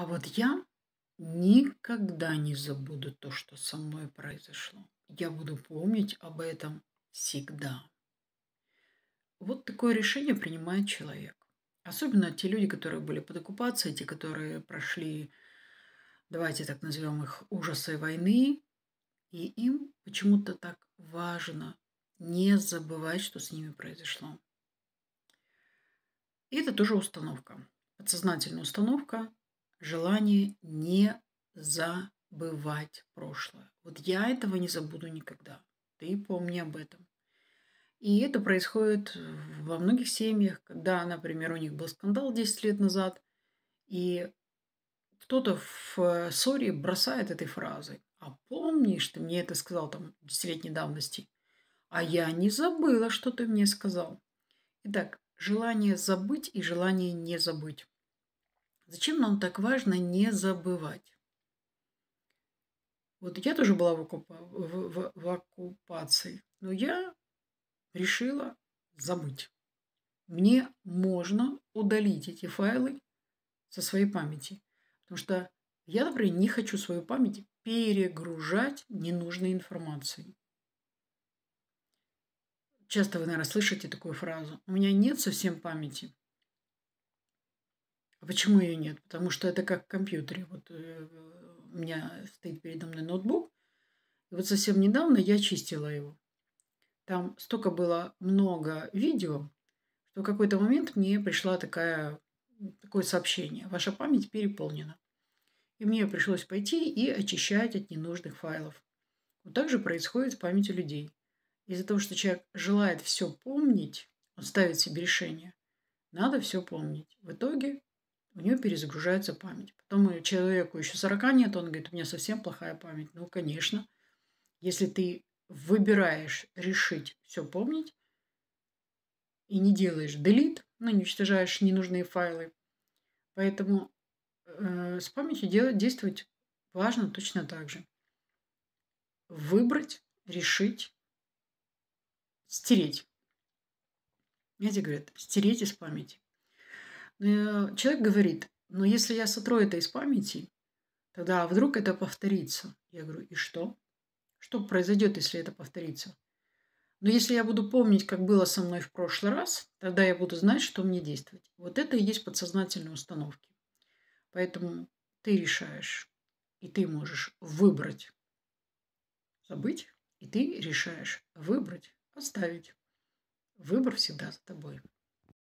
А вот я никогда не забуду то, что со мной произошло. Я буду помнить об этом всегда. Вот такое решение принимает человек. Особенно те люди, которые были под оккупацией, те, которые прошли, давайте так назовем их, ужасы войны. И им почему-то так важно не забывать, что с ними произошло. И это тоже установка. Подсознательная установка желание не забывать прошлое. Вот я этого не забуду никогда. Ты помни об этом. И это происходит во многих семьях, когда, например, у них был скандал 10 лет назад, и кто-то в э, ссоре бросает этой фразой. А помнишь, ты мне это сказал там десятилетней давности? А я не забыла, что ты мне сказал. Итак, желание забыть и желание не забыть. Зачем нам так важно не забывать? Вот я тоже была в, оккупа... в, в, в оккупации, но я решила забыть. Мне можно удалить эти файлы со своей памяти, потому что я, например, не хочу свою память перегружать ненужной информацией. Часто вы, наверное, слышите такую фразу. У меня нет совсем памяти. Почему ее нет? Потому что это как в компьютере. Вот э, у меня стоит передо мной ноутбук. И вот совсем недавно я чистила его. Там столько было много видео, что в какой-то момент мне пришла такая, такое сообщение. Ваша память переполнена. И мне пришлось пойти и очищать от ненужных файлов. Вот так же происходит в памяти людей. Из-за того, что человек желает все помнить, он ставит себе решение. Надо все помнить. В итоге у нее перезагружается память. Потом человеку еще 40 нет, он говорит, у меня совсем плохая память. Ну, конечно, если ты выбираешь решить все помнить и не делаешь delete, ну, не уничтожаешь ненужные файлы. Поэтому э, с памятью делать, действовать важно точно так же. Выбрать, решить, стереть. Знаете, говорят, стереть из памяти. Э, человек говорит, но «Ну, если я сотру это из памяти, тогда а вдруг это повторится. Я говорю, и что? Что произойдет, если это повторится? Но «Ну, если я буду помнить, как было со мной в прошлый раз, тогда я буду знать, что мне действовать. Вот это и есть подсознательные установки. Поэтому ты решаешь, и ты можешь выбрать забыть, и ты решаешь выбрать, оставить. Выбор всегда за тобой.